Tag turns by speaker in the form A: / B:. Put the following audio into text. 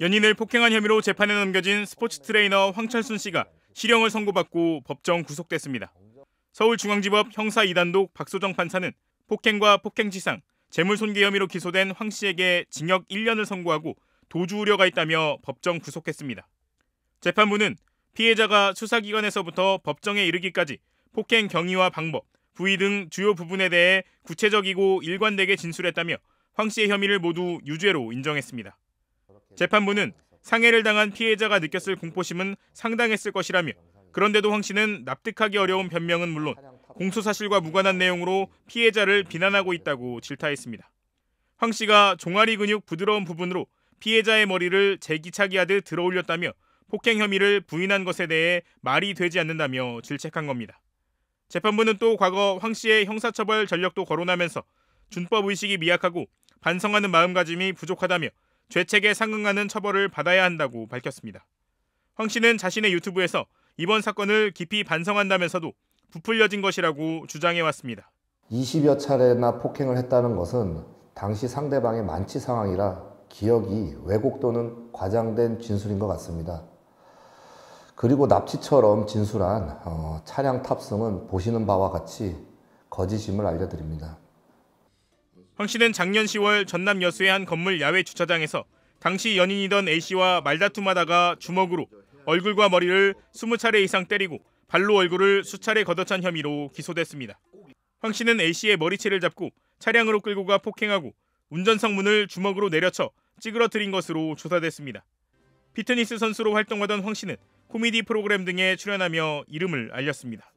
A: 연인을 폭행한 혐의로 재판에 넘겨진 스포츠 트레이너 황철순 씨가 실형을 선고받고 법정 구속됐습니다. 서울중앙지법 형사 2단독 박소정 판사는 폭행과 폭행지상 재물손괴 혐의로 기소된 황 씨에게 징역 1년을 선고하고 도주 우려가 있다며 법정 구속했습니다. 재판부는 피해자가 수사기관에서부터 법정에 이르기까지 폭행 경위와 방법, 부위 등 주요 부분에 대해 구체적이고 일관되게 진술했다며 황 씨의 혐의를 모두 유죄로 인정했습니다. 재판부는 상해를 당한 피해자가 느꼈을 공포심은 상당했을 것이라며 그런데도 황 씨는 납득하기 어려운 변명은 물론 공소 사실과 무관한 내용으로 피해자를 비난하고 있다고 질타했습니다. 황 씨가 종아리 근육 부드러운 부분으로 피해자의 머리를 제기차기하듯 들어올렸다며 폭행 혐의를 부인한 것에 대해 말이 되지 않는다며 질책한 겁니다. 재판부는 또 과거 황 씨의 형사처벌 전력도 거론하면서 준법 의식이 미약하고 반성하는 마음가짐이 부족하다며 죄책에 상응하는 처벌을 받아야 한다고 밝혔습니다. 황 씨는 자신의 유튜브에서 이번 사건을 깊이 반성한다면서도 부풀려진 것이라고 주장해왔습니다.
B: 20여 차례나 폭행을 했다는 것은 당시 상대방의 만취 상황이라 기억이 왜곡 또는 과장된 진술인 것 같습니다. 그리고 납치처럼 진술한 어, 차량 탑승은 보시는 바와 같이 거짓임을 알려드립니다.
A: 황 씨는 작년 10월 전남 여수의 한 건물 야외 주차장에서 당시 연인이던 A 씨와 말다툼하다가 주먹으로 얼굴과 머리를 20차례 이상 때리고 발로 얼굴을 수차례 걷어찬 혐의로 기소됐습니다. 황 씨는 A 씨의 머리채를 잡고 차량으로 끌고 가 폭행하고 운전석 문을 주먹으로 내려쳐 찌그러뜨린 것으로 조사됐습니다. 피트니스 선수로 활동하던 황 씨는 코미디 프로그램 등에 출연하며 이름을 알렸습니다.